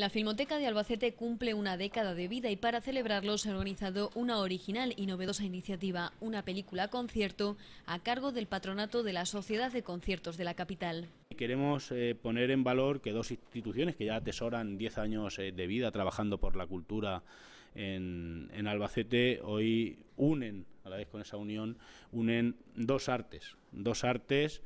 La Filmoteca de Albacete cumple una década de vida y para celebrarlo se ha organizado una original y novedosa iniciativa, una película concierto a cargo del patronato de la Sociedad de Conciertos de la capital. Queremos eh, poner en valor que dos instituciones que ya atesoran 10 años eh, de vida trabajando por la cultura en, Albacete hoy unen, a la vez con esa unión, unen dos artes, dos artes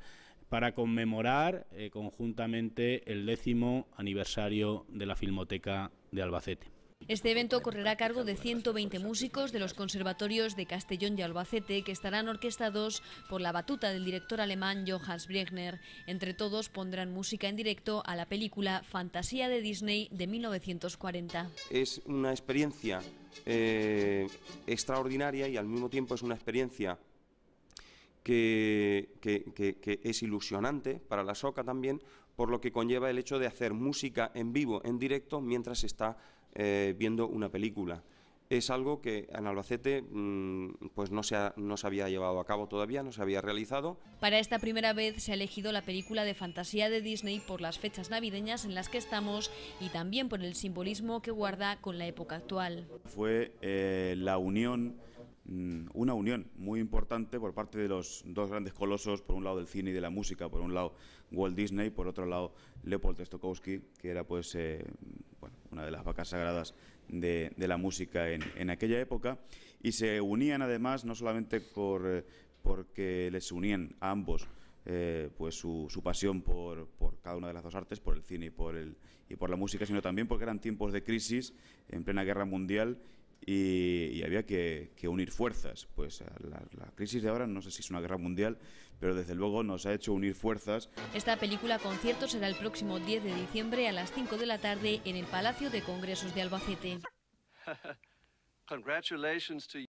para conmemorar eh, conjuntamente el décimo aniversario de la Filmoteca de Albacete. Este evento correrá a cargo de 120 músicos de los conservatorios de Castellón y Albacete que estarán orquestados por la batuta del director alemán Johannes Brechner. Entre todos pondrán música en directo a la película Fantasía de Disney de 1940. Es una experiencia eh, extraordinaria y al mismo tiempo es una experiencia que, es ilusionante para la soca también, por lo que conlleva el hecho de hacer música en vivo, en directo, mientras se está eh, viendo una película. Es algo que en Albacete mm, pues no se, no se había llevado a cabo todavía, no se había realizado. Para esta primera vez se ha elegido la película de fantasía de Disney por las fechas navideñas en las que estamos y también por el simbolismo que guarda con la época actual. Fue eh, la unión Mm, una unión muy importante por parte de los dos grandes colosos, por un lado del cine y de la música, por un lado Walt Disney, por otro lado Leopold Stokowski, que era pues eh, una de las vacas sagradas de, la música en, aquella época, y se unían además no solamente por, eh, porque les unían a ambos eh, pues su, pasión por, cada una de las dos artes, por el cine y por, el, y por la música, sino también porque eran tiempos de crisis en plena guerra mundial y, había que, unir fuerzas. Pues eh, la, la crisis de ahora no sé si es una guerra mundial, pero desde luego nos ha hecho unir fuerzas. Esta película concierto será el próximo 10 de diciembre a las 5 de la tarde en el Palacio de Congresos de Albacete.